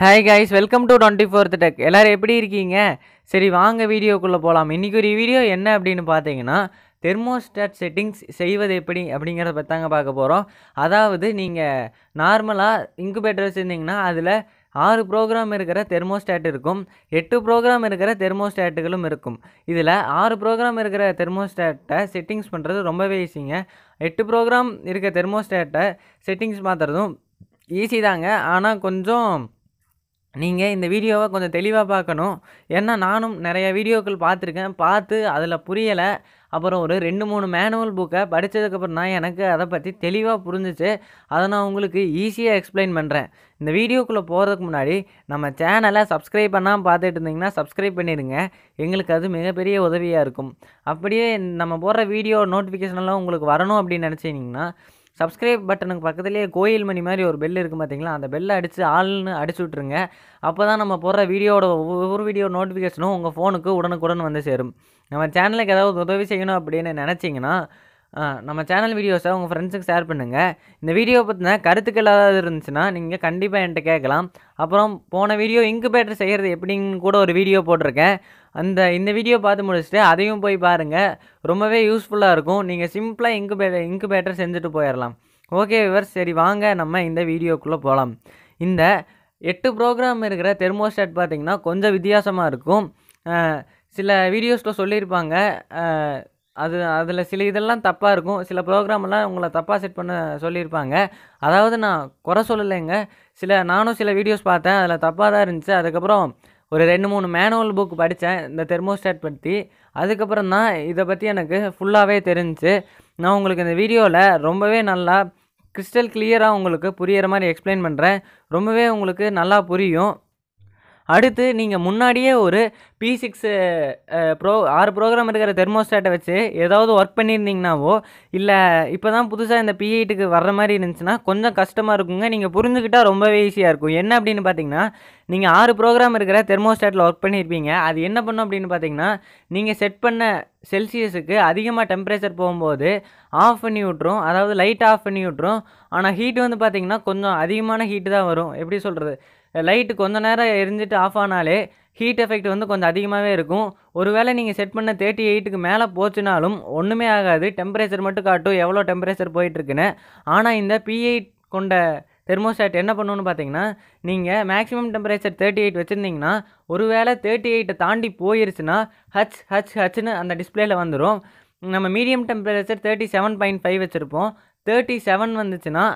hi guys welcome to twenty fourth tech எல்லோரும் எப்படி இருக்கீங்க சரி வாங்க வீடியோக்குள்ளே போகலாம் இன்றைக்கி ஒரு வீடியோ என்ன அப்படின்னு பார்த்தீங்கன்னா தெர்மோஸ்டாட் செட்டிங்ஸ் செய்வது எப்படி அப்படிங்கிறத பற்றாங்க பார்க்க போகிறோம் அதாவது நீங்கள் நார்மலாக இன்குபேட்டர் வச்சுருந்தீங்கன்னா அதில் ஆறு ப்ரோக்ராம் இருக்கிற தெர்மோஸ்டாட் இருக்கும் எட்டு ப்ரோக்ராம் இருக்கிற தெர்மோஸ்டாட்டுகளும் இருக்கும் இதில் ஆறு ப்ரோக்ராம் இருக்கிற தெர்மோஸ்டாட்டை செட்டிங்ஸ் பண்ணுறது ரொம்பவே ஈஸிங்க எட்டு ப்ரோக்ராம் இருக்க தெர்மோஸ்டாட்டை செட்டிங்ஸ் மாற்றுறதும் ஈஸி தாங்க ஆனால் கொஞ்சம் நீங்கள் இந்த வீடியோவை கொஞ்சம் தெளிவாக பார்க்கணும் ஏன்னா நானும் நிறைய வீடியோக்கள் பார்த்துருக்கேன் பார்த்து அதில் புரியலை அப்புறம் ஒரு ரெண்டு மூணு மேனுவல் புக்கை படித்ததுக்கப்புறம் தான் எனக்கு அதை பற்றி தெளிவாக புரிஞ்சிச்சு அதை நான் உங்களுக்கு ஈஸியாக எக்ஸ்பிளைன் பண்ணுறேன் இந்த வீடியோக்குள்ளே போகிறதுக்கு முன்னாடி நம்ம சேனலை சப்ஸ்கிரைப் பண்ணாமல் பார்த்துட்டு இருந்தீங்கன்னா சப்ஸ்கிரைப் பண்ணிடுங்க எங்களுக்கு அது மிகப்பெரிய உதவியாக இருக்கும் அப்படியே நம்ம போடுற வீடியோ நோட்டிஃபிகேஷன்லாம் உங்களுக்கு வரணும் அப்படின்னு நினச்சிங்கன்னா சப்ஸ்கிரைப் பட்டனுக்கு பக்கத்துலேயே கோயில் மணி மாதிரி ஒரு பெல் இருக்குது பார்த்தீங்களா அந்த பெல்லை அடித்து ஆள்னு அடிச்சு விட்ருங்க அப்போ தான் நம்ம போடுற வீடியோட ஒவ்வொரு வீடியோ நோட்டிஃபிகேஷனும் உங்கள் ஃபோனுக்கு உடனுக்குடன் வந்து சேரும் நம்ம சேனலுக்கு ஏதாவது உதவி செய்யணும் அப்படின்னு நினச்சிங்கன்னா நம்ம சேனல் வீடியோஸை உங்கள் ஃப்ரெண்ட்ஸுக்கு ஷேர் பண்ணுங்கள் இந்த வீடியோ பற்றின கருத்துக்கள் ஏதாவது இருந்துச்சுன்னா நீங்கள் கண்டிப்பாக என்கிட்ட கேட்கலாம் அப்புறம் போன வீடியோ பேட்டர் செய்கிறது எப்படின்னு கூட ஒரு வீடியோ போட்டிருக்கேன் அந்த இந்த வீடியோ பார்த்து முடிச்சுட்டு அதையும் போய் பாருங்கள் ரொம்பவே யூஸ்ஃபுல்லாக இருக்கும் நீங்கள் சிம்பிளாக இங்கு பேட்டர் செஞ்சுட்டு போயிடலாம் ஓகே விவர்ஸ் சரி வாங்க நம்ம இந்த வீடியோக்குள்ளே போகலாம் இந்த எட்டு ப்ரோக்ராம் இருக்கிற தெர்மோஸ்டாட் பார்த்திங்கன்னா கொஞ்சம் வித்தியாசமாக இருக்கும் சில வீடியோஸில் சொல்லியிருப்பாங்க அது அதில் சில இதெல்லாம் தப்பாக இருக்கும் சில ப்ரோக்ராமெல்லாம் உங்களை தப்பாக செட் பண்ண சொல்லியிருப்பாங்க அதாவது நான் குறை சொல்லலைங்க சில நானும் சில வீடியோஸ் பார்த்தேன் அதில் தப்பாக தான் இருந்துச்சு அதுக்கப்புறம் ஒரு ரெண்டு மூணு மேனுவல் புக் படித்தேன் இந்த தெர்மோஸ்டாட் பற்றி அதுக்கப்புறம் தான் இதை பற்றி எனக்கு ஃபுல்லாகவே தெரிஞ்சு நான் உங்களுக்கு இந்த வீடியோவில் ரொம்பவே நல்லா கிறிஸ்டல் கிளியராக உங்களுக்கு புரியிற மாதிரி எக்ஸ்பிளைன் பண்ணுறேன் ரொம்பவே உங்களுக்கு நல்லா புரியும் அடுத்து நீங்கள் முன்னாடியே ஒரு பி சிக்ஸு ப்ரோ ஆறு ப்ரோக்ராம் இருக்கிற தெர்மோஸ்டேட்டை வச்சு ஏதாவது ஒர்க் பண்ணியிருந்தீங்கனாவோ இல்லை இப்போ தான் புதுசாக இந்த பிஐட்டுக்கு வர்ற மாதிரி இருந்துச்சுன்னா கொஞ்சம் கஷ்டமாக இருக்குங்க நீங்கள் புரிஞ்சுக்கிட்டால் ரொம்பவே ஈஸியாக இருக்கும் என்ன அப்படின்னு பார்த்தீங்கன்னா நீங்கள் ஆறு ப்ரோக்ராம் இருக்கிற தெர்மோஸ்டேட்டில் ஒர்க் பண்ணியிருப்பீங்க அது என்ன பண்ணும் அப்படின்னு பார்த்தீங்கன்னா நீங்கள் செட் பண்ண செல்சியஸுக்கு அதிகமாக டெம்பரேச்சர் போகும்போது ஆஃப் பண்ணி விட்ரும் அதாவது லைட் ஆஃப் பண்ணி விட்ரும் ஆனால் ஹீட் வந்து பார்த்திங்கன்னா கொஞ்சம் அதிகமான ஹீட்டு தான் வரும் எப்படி சொல்கிறது லைட்டு கொஞ்ச நேரம் எரிஞ்சிட்டு ஆஃப் ஆனாலே ஹீட் எஃபெக்ட் வந்து கொஞ்சம் அதிகமாகவே இருக்கும் ஒருவேளை நீங்கள் செட் பண்ண தேர்ட்டி எயிட்டுக்கு மேலே போச்சுனாலும் ஒன்றுமே ஆகாது டெம்பரேச்சர் மட்டும் காட்டும் எவ்வளோ டெம்பரேச்சர் போயிட்டுருக்குன்னு ஆனால் இந்த பிஎயிட் கொண்ட தெர்மோஸ்டாட் என்ன பண்ணணும்னு பார்த்தீங்கன்னா நீங்கள் மேக்ஸிமம் டெம்பரேச்சர் தேர்ட்டி எயிட் வச்சுருந்தீங்கன்னா ஒருவேளை தேர்ட்டி எயிட்டை தாண்டி போயிருச்சுன்னா ஹச் ஹச் ஹச்னு அந்த டிஸ்பிளேல வந்துடும் நம்ம medium temperature thirty seven point five வச்சுருப்போம் தேர்ட்டி செவன் வந்துச்சுன்னா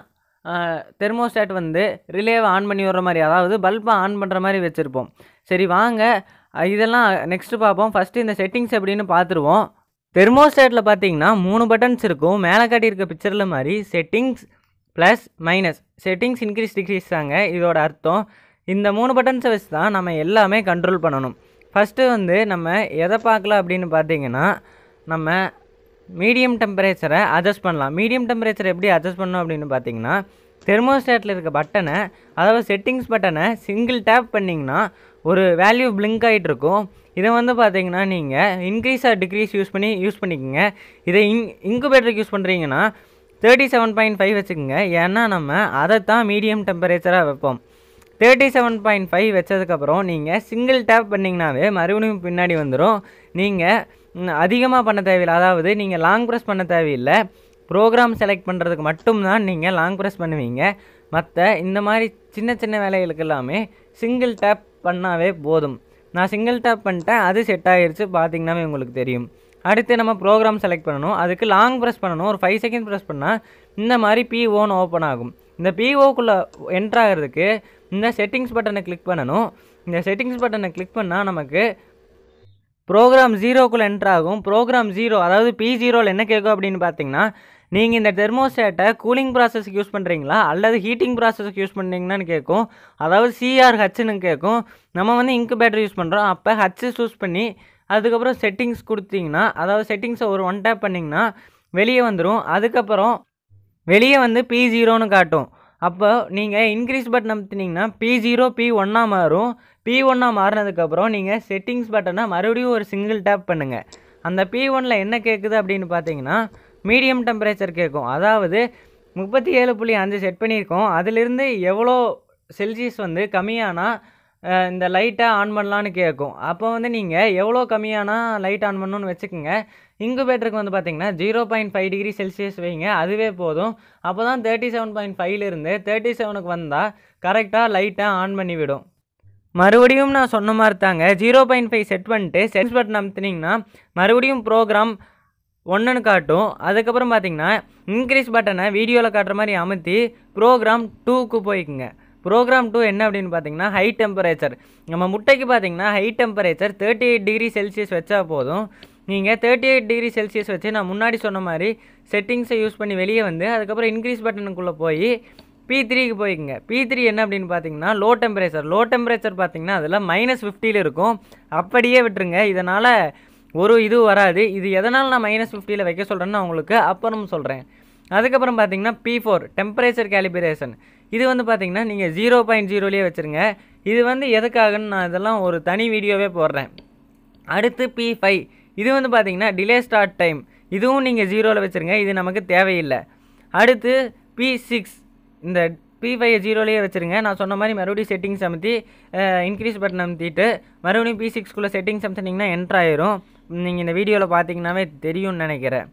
தெர்மோஸ்டாட் வந்து ரிலேவை ஆன் பண்ணி விடுற மாதிரி அதாவது பல்பை ஆன் பண்ணுற மாதிரி வச்சுருப்போம் சரி வாங்க இதெல்லாம் நெக்ஸ்ட்டு பார்ப்போம் ஃபஸ்ட்டு இந்த செட்டிங்ஸ் எப்படின்னு பார்த்துருவோம் தெர்மோஸ்டேட்டில் பார்த்தீங்கன்னா மூணு பட்டன்ஸ் இருக்கும் மேலே காட்டியிருக்க பிக்சரில் மாதிரி settings plus minus settings increase decrease தாங்க இதோட அர்த்தம் இந்த மூணு பட்டன்ஸை வச்சு தான் நம்ம எல்லாமே கண்ட்ரோல் பண்ணணும் ஃபஸ்ட்டு வந்து நம்ம எதை பார்க்கலாம் அப்படின்னு பார்த்தீங்கன்னா நம்ம மீடியம் டெம்பரேச்சரை அட்ஜஸ்ட் பண்ணலாம் மீடியம் டெம்பரேச்சர் எப்படி அட்ஜஸ்ட் பண்ணோம் அப்படின்னு பார்த்தீங்கன்னா தெர்மோஸ்டேட்டில் இருக்க பட்டனை அதாவது செட்டிங்ஸ் பட்டனை சிங்கிள் டேப் பண்ணிங்கன்னா ஒரு வேல்யூ பிளிங்க் ஆகிட்டு இருக்கும் இதை வந்து பார்த்தீங்கன்னா நீங்கள் இன்க்ரீஸ் ஆர் டிக்ரீஸ் யூஸ் பண்ணி யூஸ் பண்ணிக்கோங்க இதை இன் இன்குபேட்டருக்கு யூஸ் பண்ணுறீங்கன்னா தேர்ட்டி செவன் பாயிண்ட் ஃபைவ் வச்சுக்கோங்க ஏன்னா நம்ம அதை தான் மீடியம் டெம்பரேச்சராக வைப்போம் தேர்ட்டி செவன் பாயிண்ட் ஃபைவ் வச்சதுக்கப்புறம் நீங்கள் சிங்கிள் டேப் பண்ணிங்கனாவே மறுபடியும் பின்னாடி வந்துடும் நீங்கள் அதிகமாக பண்ண தேவையில்லை அதாவது நீங்கள் லாங் ப்ரெஸ் பண்ண தேவையில்லை ப்ரோக்ராம் செலக்ட் பண்ணுறதுக்கு மட்டும்தான் நீங்கள் லாங் ப்ரெஸ் பண்ணுவீங்க மற்ற இந்த மாதிரி சின்ன சின்ன வேலைகளுக்கு எல்லாமே சிங்கிள் டேப் பண்ணாவே போதும் நான் சிங்கிள் டேப் பண்ணிட்டேன் அது செட் ஆகிருச்சு பார்த்திங்கனாவே உங்களுக்கு தெரியும் அடுத்து நம்ம ப்ரோக்ராம் செலக்ட் பண்ணணும் அதுக்கு லாங் ப்ரெஸ் பண்ணணும் ஒரு ஃபைவ் செகண்ட் ப்ரெஸ் பண்ணால் இந்த மாதிரி பிஓன்னு ஓப்பன் ஆகும் இந்த பிஓக்குள்ளே என்ட்ராகிறதுக்கு இந்த செட்டிங்ஸ் பட்டனை கிளிக் பண்ணணும் இந்த செட்டிங்ஸ் பட்டனை கிளிக் பண்ணால் நமக்கு ப்ரோக்ராம் ஜீரோக்குள்ளே என்ட்ரு ஆகும் ப்ரோக்ராம் ஜீரோ அதாவது பி ஜீரோவில் என்ன கேட்கும் அப்படின்னு பார்த்தீங்கன்னா நீங்கள் இந்த தெர்மோஸ்டேட்டை கூலிங் ப்ராசஸ்க்கு யூஸ் பண்ணுறீங்களா அல்லது ஹீட்டிங் ப்ராசஸ்க்கு யூஸ் பண்ணுறீங்கன்னு கேட்கும் அதாவது சிஆர் ஹச்சுன்னு கேட்கும் நம்ம வந்து இன்குபேட்டர் யூஸ் பண்ணுறோம் அப்போ ஹச்சு சூஸ் பண்ணி அதுக்கப்புறம் செட்டிங்ஸ் கொடுத்தீங்கன்னா அதாவது செட்டிங்ஸை ஒரு ஒன் டேப் பண்ணிங்கன்னா வெளியே வந்துடும் அதுக்கப்புறம் வெளியே வந்து பி ஜீரோன்னு காட்டும் அப்போ நீங்கள் இன்க்ரீஸ் பட்டன் அமுத்துனீங்கன்னா பி ஜீரோ பி ஒன்னாக மாறும் பி ஒன்னாக மாறினதுக்கப்புறம் நீங்கள் செட்டிங்ஸ் பட்டனை மறுபடியும் ஒரு சிங்கிள் டேப் பண்ணுங்கள் அந்த பி ஒனில் என்ன கேட்குது அப்படின்னு பார்த்தீங்கன்னா மீடியம் டெம்பரேச்சர் கேட்கும் அதாவது முப்பத்தி ஏழு புள்ளி அஞ்சு செட் பண்ணியிருக்கோம் அதிலிருந்து எவ்வளோ செல்சியஸ் வந்து கம்மியானால் இந்த லைட்டை ஆன் பண்ணலான்னு கேட்கும் அப்போ வந்து நீங்கள் எவ்வளோ கம்மியானால் லைட் ஆன் பண்ணணும்னு வச்சுக்கோங்க இங்குபேட்டருக்கு வந்து பார்த்திங்கன்னா zero point five degree Celsius வைங்க அதுவே போதும் அப்போ தான் தேர்ட்டி செவன் பாயிண்ட் ஃபைவ்லேருந்து தேர்ட்டி செவனுக்கு வந்தால் கரெக்டாக லைட்டை ஆன் பண்ணிவிடும் மறுபடியும் நான் சொன்ன மாதிரி தாங்க ஜீரோ பாயிண்ட் ஃபைவ் செட் பண்ணிட்டு செட் பட்டன் அமுத்துனிங்கன்னா மறுபடியும் ப்ரோக்ராம் ஒன்றுன்னு காட்டும் அதுக்கப்புறம் பார்த்தீங்கன்னா இன்க்ரீஸ் பட்டனை வீடியோவில் காட்டுற மாதிரி அமுத்தி ப்ரோக்ராம் டூக்கு போய்க்குங்க ப்ரோக்ராம் டூ என்ன அப்படின்னு பார்த்தீங்கன்னா ஹை டெம்பரேச்சர் நம்ம முட்டைக்கு பார்த்தீங்கன்னா high temperature thirty eight degree Celsius வச்சா போதும் நீங்கள் தேர்ட்டி எயிட் டிகிரி செல்சியஸ் வச்சு நான் முன்னாடி சொன்ன மாதிரி செட்டிங்ஸை யூஸ் பண்ணி வெளியே வந்து அதுக்கப்புறம் இன்க்ரீஸ் பட்டனுக்குள்ளே போய் பி த்ரீக்கு போய்க்குங்க பி த்ரீ என்ன அப்படின்னு பார்த்தீங்கன்னா லோ டெம்பரேச்சர் லோ டெம்பரேச்சர் பார்த்தீங்கன்னா அதில் மைனஸ் ஃபிஃப்டியில் இருக்கும் அப்படியே விட்டுருங்க இதனால் ஒரு இது வராது இது எதனால் நான் மைனஸ் ஃபிஃப்டியில் வைக்க சொல்கிறேன்னு உங்களுக்கு அப்புறம் சொல்கிறேன் அதுக்கப்புறம் பார்த்தீங்கன்னா பி ஃபோர் டெம்பரேச்சர் கேலிபிரேஷன் இது வந்து பார்த்தீங்கன்னா நீங்கள் ஜீரோ பாயிண்ட் ஜீரோலேயே வச்சுருங்க இது வந்து எதுக்காகன்னு நான் இதெல்லாம் ஒரு தனி வீடியோவே போடுறேன் அடுத்து பி ஃபைவ் இது வந்து பார்த்தீங்கன்னா டிலே ஸ்டார்ட் டைம் இதுவும் நீங்கள் ஜீரோவில் வச்சுருங்க இது நமக்கு தேவையில்லை அடுத்து பி சிக்ஸ் இந்த பிஃபையை ஜீரோலேயே வச்சுருங்க நான் சொன்ன மாதிரி மறுபடியும் செட்டிங்ஸ் அமுத்தி இன்க்ரீஸ் பட்டன் அமுத்திட்டு மறுபடியும் பி சிக்ஸ்குள்ளே செட்டிங்ஸ் அமுத்துனீங்கன்னா என்ட்ரு ஆயிரும் நீங்கள் இந்த வீடியோவில் பார்த்தீங்கன்னாவே தெரியும்னு நினைக்கிறேன்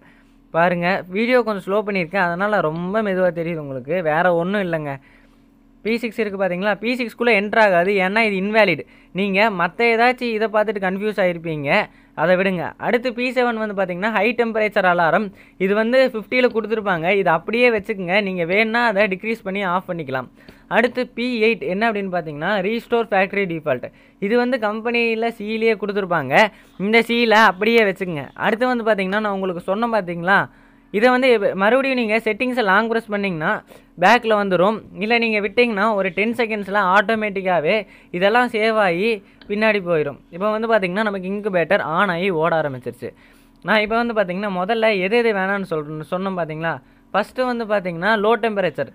பாருங்கள் வீடியோ கொஞ்சம் ஸ்லோ பண்ணியிருக்கேன் அதனால் ரொம்ப மெதுவாக தெரியுது உங்களுக்கு வேறு ஒன்றும் இல்லைங்க பி சிக்ஸ் இருக்குது பார்த்தீங்களா பி சிக்ஸ்குள்ளே என்ட்ரு ஆகாது ஏன்னா இது இன்வேலிட் நீங்கள் மற்ற ஏதாச்சும் இதை பார்த்துட்டு கன்ஃபியூஸ் ஆகிருப்பீங்க அதை விடுங்க அடுத்து பி செவன் வந்து பார்த்தீங்கன்னா ஹை டெம்பரேச்சர் அலாரம் இது வந்து ஃபிஃப்டியில் கொடுத்துருப்பாங்க இது அப்படியே வச்சுக்கோங்க நீங்கள் வேணால் அதை டிக்ரீஸ் பண்ணி ஆஃப் பண்ணிக்கலாம் அடுத்து பி எயிட் என்ன அப்படின்னு பார்த்தீங்கன்னா ரீஸ்டோர் ஃபேக்ட்ரி டிஃபால்ட் இது வந்து கம்பெனியில் சீலையே கொடுத்துருப்பாங்க இந்த சீலை அப்படியே வச்சுக்கோங்க அடுத்து வந்து பார்த்திங்கன்னா நான் உங்களுக்கு சொன்ன பார்த்தீங்களா இதை வந்து மறுபடியும் நீங்கள் செட்டிங்ஸை லாங் ப்ரெஸ் பண்ணிங்கன்னா பேக்கில் வந்துடும் இல்லை நீங்கள் விட்டிங்கன்னா ஒரு டென் செகண்ட்ஸில் ஆட்டோமேட்டிக்காகவே இதெல்லாம் சேவ் ஆகி பின்னாடி போயிடும் இப்போ வந்து பார்த்திங்கன்னா நமக்கு இங்கு பேட்டர் ஆன் ஆகி ஓட ஆரம்பிச்சிருச்சு நான் இப்போ வந்து பார்த்திங்கன்னா முதல்ல எது எது வேணாம்னு சொல்கிறேன் சொன்னோம் பார்த்தீங்களா ஃபஸ்ட்டு வந்து பார்த்திங்கன்னா லோ டெம்பரேச்சர்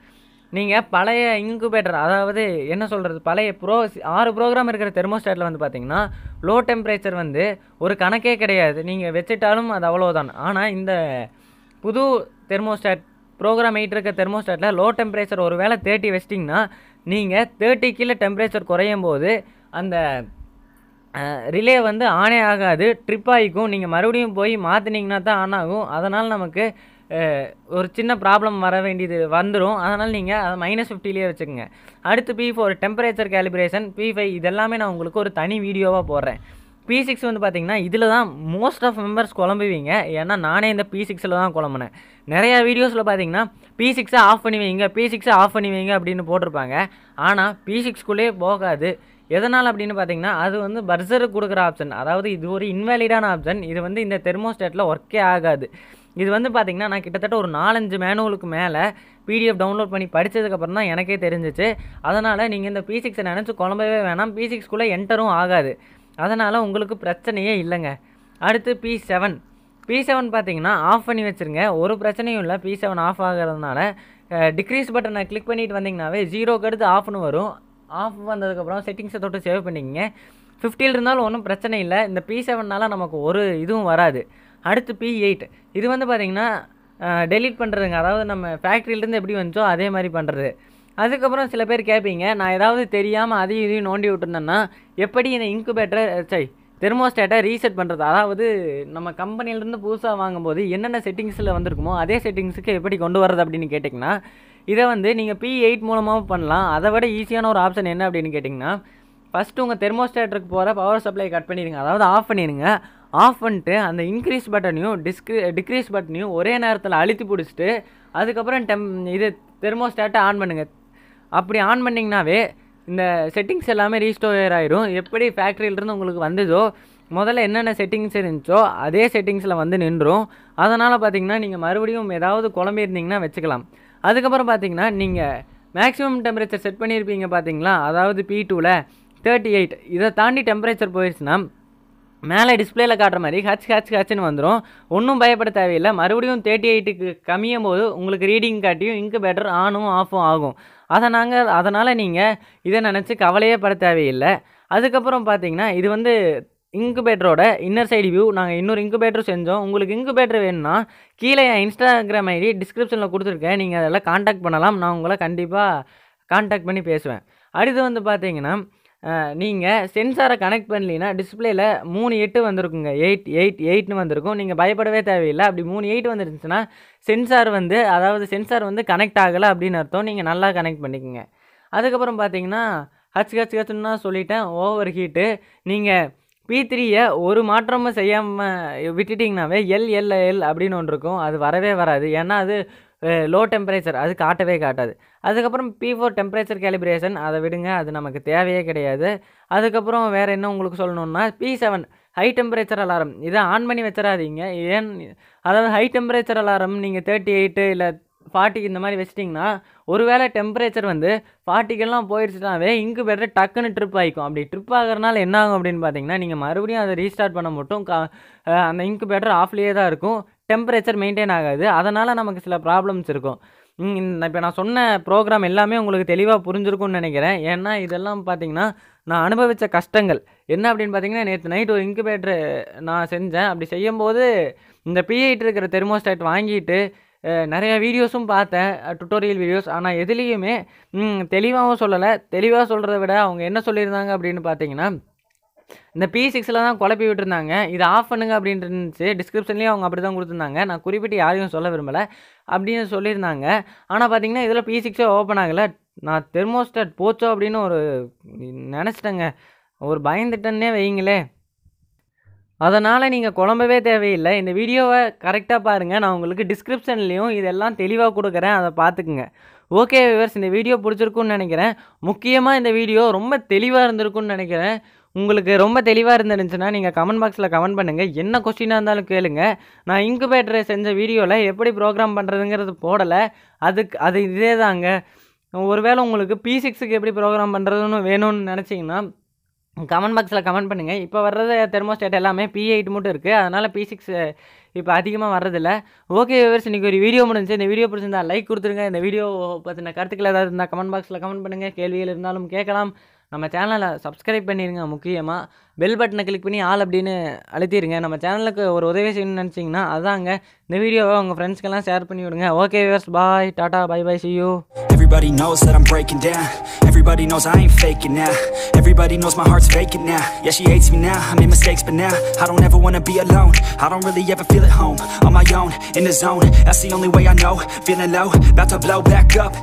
நீங்கள் பழைய இன்குபேட்டர் அதாவது என்ன சொல்கிறது பழைய ப்ரோ ஆறு ப்ரோக்ராம் இருக்கிற தெர்மோஸ்டேட்டில் வந்து பார்த்திங்கன்னா லோ டெம்பரேச்சர் வந்து ஒரு கணக்கே கிடையாது நீங்கள் வச்சுட்டாலும் அது அவ்வளோதான் ஆனால் இந்த புது தெர்மோஸ்டாட் ப்ரோக்ராம் எயிட் இருக்க தெர்மோஸ்டாட்டில் லோ டெம்பரேச்சர் ஒரு வேளை தேர்ட்டி வச்சிட்டிங்கன்னா நீங்கள் தேர்ட்டி கீழே டெம்பரேச்சர் குறையும் போது அந்த ரிலே வந்து ஆனே ஆகாது ட்ரிப் ஆகிக்கும் நீங்கள் மறுபடியும் போய் மாற்றினீங்கன்னா தான் ஆன் ஆகும் அதனால் நமக்கு ஒரு சின்ன ப்ராப்ளம் வர வேண்டியது வந்துடும் அதனால் நீங்கள் அதை மைனஸ் ஃபிஃப்டிலேயே வச்சுக்கோங்க அடுத்து P four temperature calibration P five இதெல்லாமே நான் உங்களுக்கு ஒரு தனி வீடியோவாக போடுறேன் பி சிக்ஸ் வந்து பார்த்திங்கன்னா இதில் தான் மோஸ்ட் ஆஃப் மெம்பர்ஸ் குழம்புவீங்க ஏன்னா நானே இந்த பி சிக்ஸில் தான் குழம்புனேன் நிறையா வீடியோஸில் பார்த்தீங்கன்னா பி சிக்ஸை ஆஃப் பண்ணி வைங்க பி சிக்ஸை ஆஃப் பண்ணி வைங்க அப்படின்னு போட்டிருப்பாங்க ஆனால் பி சிக்ஸ்குள்ளேயே போகாது எதனால் அப்படின்னு பார்த்தீங்கன்னா அது வந்து பர்சருக்கு கொடுக்குற ஆப்ஷன் அதாவது இது ஒரு இன்வேலிடான ஆப்ஷன் இது வந்து இந்த தெர்மோஸ்டேட்டில் ஒர்க்கே ஆகாது இது வந்து பார்த்திங்கன்னா நான் கிட்டத்தட்ட ஒரு நாலஞ்சு மேனுவலுக்கு மேலே பிடிஎஃப் டவுன்லோட் பண்ணி படித்ததுக்கப்புறம் தான் எனக்கே தெரிஞ்சிச்சு அதனால் நீங்கள் இந்த பி சிக்ஸை நினச்சி குழம்பவே வேணாம் பி சிக்ஸ்குள்ளே என்டரும் ஆகாது அதனால் உங்களுக்கு பிரச்சனையே இல்லைங்க அடுத்து பி செவன் பி செவன் பார்த்தீங்கன்னா ஆஃப் பண்ணி வச்சுருங்க ஒரு பிரச்சனையும் இல்லை பி செவன் ஆஃப் ஆகிறதுனால டிக்ரீஸ் பட்டனை கிளிக் பண்ணிட்டு வந்தீங்கனாவே ஜீரோக்கு அடுத்து ஆஃப்னு வரும் ஆஃப் வந்ததுக்கப்புறம் செட்டிங்ஸை தொட்டு சேவ் பண்ணிக்கோங்க ஃபிஃப்டியில் இருந்தாலும் ஒன்றும் பிரச்சனை இல்லை இந்த பி செவனால் நமக்கு ஒரு இதுவும் வராது அடுத்து பி எயிட் இது வந்து பார்த்திங்கன்னா டெலிட் பண்ணுறதுங்க அதாவது நம்ம ஃபேக்ட்ரியிலேருந்து எப்படி வந்துச்சோ அதே மாதிரி பண்ணுறது அதுக்கப்புறம் சில பேர் கேட்பீங்க நான் ஏதாவது தெரியாமல் அதையும் இதையும் நோண்டி விட்டுருந்தேன்னா எப்படி இந்த இன்குபேட்டரை சரி தெர்மோஸ்டேட்டை ரீசெட் பண்ணுறது அதாவது நம்ம கம்பெனிலேருந்து புதுசாக வாங்கும்போது என்னென்ன செட்டிங்ஸில் வந்திருக்குமோ அதே செட்டிங்ஸுக்கு எப்படி கொண்டு வர்றது அப்படின்னு கேட்டிங்கன்னா இதை வந்து நீங்கள் பி எயிட் மூலமாகவும் பண்ணலாம் அதை விட ஈஸியான ஒரு ஆப்ஷன் என்ன அப்படின்னு கேட்டிங்கன்னா ஃபஸ்ட்டு உங்கள் தெர்மோஸ்டேட்டருக்கு போகிற பவர் சப்ளை கட் பண்ணிடுங்க அதாவது ஆஃப் பண்ணிடுங்க ஆஃப் பண்ணிட்டு அந்த இன்க்ரீஸ் பட்டனையும் டிஸ்க்ரி டிக்ரீஸ் பட்டனையும் ஒரே நேரத்தில் அழுத்தி பிடிச்சிட்டு அதுக்கப்புறம் டெம் இது தெர்மோஸ்டேட்டை ஆன் பண்ணுங்கள் அப்படி ஆன் பண்ணிங்கனாவே இந்த செட்டிங்ஸ் எல்லாமே ரீஸ்டோர் ஆயிரும் எப்படி ஃபேக்ட்ரியிலிருந்து உங்களுக்கு வந்ததோ முதல்ல என்னென்ன செட்டிங்ஸ் இருந்துச்சோ அதே செட்டிங்ஸில் வந்து நின்றும் அதனால் பார்த்தீங்கன்னா நீங்கள் மறுபடியும் ஏதாவது குழம்பு இருந்தீங்கன்னா வச்சுக்கலாம் அதுக்கப்புறம் பார்த்தீங்கன்னா நீங்கள் மேக்ஸிமம் டெம்பரேச்சர் செட் பண்ணியிருப்பீங்க பார்த்தீங்களா அதாவது பி டூவில் தேர்ட்டி எயிட் இதை தாண்டி டெம்பரேச்சர் போயிடுச்சுன்னா மேலே டிஸ்பிளேயில் காட்டுற மாதிரி ஹச் ஹச் ஹச்னு வந்துடும் ஒன்றும் பயப்பட தேவையில்லை மறுபடியும் தேர்ட்டி எயிட்டுக்கு கம்மியும் போது உங்களுக்கு ரீடிங் காட்டியும் இங்கு பெட்டர் ஆனும் ஆஃபும் ஆகும் அதை நாங்கள் அதனால் நீங்கள் இதை நினச்சி கவலையே பட தேவையில்லை அதுக்கப்புறம் பார்த்தீங்கன்னா இது வந்து இன்குபேட்டரோட இன்னர் சைடு வியூ நாங்கள் இன்னொரு இன்குபேட்டர் செஞ்சோம் உங்களுக்கு இன்குபேட்டர் வேணும்னா கீழே என் இன்ஸ்டாகிராம் ஐடி டிஸ்கிரிப்ஷனில் கொடுத்துருக்கேன் நீங்கள் அதெல்லாம் காண்டாக்ட் பண்ணலாம் நான் உங்களை கண்டிப்பாக காண்டாக்ட் பண்ணி பேசுவேன் அடுத்து வந்து பார்த்தீங்கன்னா நீங்கள் சென்சாரை கனெக்ட் பண்ணலினா டிஸ்பிளேயில் மூணு எட்டு வந்திருக்குங்க எயிட் எயிட் எயிட்னு வந்திருக்கும் நீங்கள் பயப்படவே தேவையில்லை அப்படி மூணு எயிட் வந்துருந்துச்சுன்னா சென்சார் வந்து அதாவது சென்சார் வந்து கனெக்ட் ஆகலை அப்படின்னு அர்த்தம் நீங்கள் நல்லா கனெக்ட் பண்ணிக்கோங்க அதுக்கப்புறம் பார்த்தீங்கன்னா ஹச் ஹச் ஹச்னா சொல்லிட்டேன் ஓவர் ஹீட்டு நீங்கள் பி த்ரீயை ஒரு மாற்றமும் செய்யாமல் விட்டுட்டிங்கனாவே எல் எல் அப்படின்னு ஒன்று இருக்கும் அது வரவே வராது ஏன்னா அது லோ டெம்பரேச்சர் அது காட்டவே காட்டாது அதுக்கப்புறம் பி ஃபோர் டெம்பரேச்சர் கேலிப்ரேஷன் அதை விடுங்க அது நமக்கு தேவையே கிடையாது அதுக்கப்புறம் வேறு என்ன உங்களுக்கு சொல்லணுன்னா P seven high temperature alarm இதை ஆன் பண்ணி வச்சிடாதீங்க ஏன் அதாவது ஹை டெம்பரேச்சர் அலாரம் நீங்கள் தேர்ட்டி எயிட்டு இல்லை ஃபார்ட்டிக்கு இந்த மாதிரி வச்சிட்டிங்கன்னா ஒருவேளை டெம்பரேச்சர் வந்து ஃபார்ட்டிக்கெல்லாம் போயிடுச்சுனாவே இங்கு பெற்ற டக்குன்னு ட்ரிப் ஆகிக்கும் அப்படி ட்ரிப் ஆகிறனால என்ன ஆகும் அப்படின்னு பார்த்தீங்கன்னா நீங்கள் மறுபடியும் அதை ரீஸ்டார்ட் பண்ண மட்டும் கா அந்த இங்கு பெட்டர் ஆஃப்லேயே தான் இருக்கும் டெம்பரேச்சர் மெயின்டைன் ஆகாது அதனால் நமக்கு சில ப்ராப்ளம்ஸ் இருக்கும் இப்போ நான் சொன்ன ப்ரோக்ராம் எல்லாமே உங்களுக்கு தெளிவாக புரிஞ்சிருக்கும்னு நினைக்கிறேன் ஏன்னா இதெல்லாம் பார்த்தீங்கன்னா நான் அனுபவித்த கஷ்டங்கள் என்ன அப்படின்னு பார்த்தீங்கன்னா நேற்று நைட் ஒரு இன்குபேட்டர் நான் செஞ்சேன் அப்படி செய்யும்போது இந்த பிஐட்டு இருக்கிற தெர்மோஸ்டேட் வாங்கிட்டு நிறையா வீடியோஸும் பார்த்தேன் டுட்டோரியல் வீடியோஸ் ஆனால் எதுலேயுமே தெளிவாகவும் சொல்லலை தெளிவாக சொல்கிறத விட அவங்க என்ன சொல்லியிருந்தாங்க அப்படின்னு பார்த்தீங்கன்னா இந்த பி சிக்ஸில் தான் குழப்பி விட்டுருந்தாங்க இது ஆஃப் பண்ணுங்க அப்படின்ட்டு இருந்துச்சு டிஸ்கிரிப்ஷன்லேயும் அவங்க அப்படி தான் கொடுத்துருந்தாங்க நான் குறிப்பிட்டு யாரையும் சொல்ல விரும்பலை அப்படின்னு சொல்லியிருந்தாங்க ஆனால் பார்த்தீங்கன்னா இதில் பி சிக்ஸே ஓப்பன் ஆகலை நான் தெர்மோஸ்டாட் போச்சோ அப்படின்னு ஒரு நினச்சிட்டேங்க ஒரு பயந்துட்டேன்னே வைங்களே அதனால் நீங்கள் குழம்பவே தேவையில்லை இந்த வீடியோவை கரெக்டாக பாருங்கள் நான் உங்களுக்கு டிஸ்கிரிப்ஷன்லேயும் இதெல்லாம் தெளிவாக கொடுக்குறேன் அதை பார்த்துக்குங்க ஓகே விவர்ஸ் இந்த வீடியோ பிடிச்சிருக்குன்னு நினைக்கிறேன் முக்கியமாக இந்த வீடியோ ரொம்ப தெளிவாக இருந்திருக்குன்னு நினைக்கிறேன் உங்களுக்கு ரொம்ப தெளிவாக இருந்துருந்துச்சுன்னா நீங்கள் கமெண்ட் பாக்ஸில் கமெண்ட் பண்ணுங்கள் என்ன கொஸ்டினாக இருந்தாலும் கேளுங்க நான் இன்குபேட்டர் செஞ்ச வீடியோவில் எப்படி ப்ரோக்ராம் பண்ணுறதுங்கிறது போடலை அதுக்கு அது இதே தாங்க ஒருவேளை உங்களுக்கு பி சிக்ஸுக்கு எப்படி ப்ரோக்ராம் பண்ணுறதுன்னு வேணும்னு நினச்சிங்கன்னா கமெண்ட் பாக்ஸில் கமெண்ட் பண்ணுங்கள் இப்போ வர்றது தெர்மோஸ்டேட் எல்லாமே பி எயிட் மட்டும் இருக்குது அதனால் பி சிக்ஸ் இப்போ அதிகமாக வர்றதில்ல ஓகே விவர்ஸ் இன்றைக்கி ஒரு வீடியோ முடிஞ்சு இந்த வீடியோ பிடிச்சிருந்தா லைக் கொடுத்துருங்க இந்த வீடியோ பற்றின கருத்துக்கள் ஏதாவது இருந்தால் கமெண்ட் பாக்ஸில் கமெண்ட் பண்ணுங்கள் கேள்விகள் இருந்தாலும் கேட்கலாம் நம்ம சேனலை சப்ஸ்கிரைப் பண்ணிடுங்க முக்கியமாக பெல் பட்டனை கிளிக் பண்ணி ஆள் அப்படின்னு அழுத்திடுங்க நம்ம சேனலுக்கு ஒரு உதவி செய்யணும்னு நினச்சிங்கன்னா அதுதாங்க இந்த வீடியோவை உங்கள் ஃப்ரெண்ட்ஸ்க்கெல்லாம் ஷேர் பண்ணி விடுங்க okay viewers bye tata bye bye see you Everybody knows that I'm breaking down Everybody knows I ain't faking now Everybody knows my heart's faking now Yeah, she hates me now, I made mistakes but now I don't ever wanna be alone I don't really ever feel at home On my own, in the zone That's the only way I know Feeling low, about to blow back up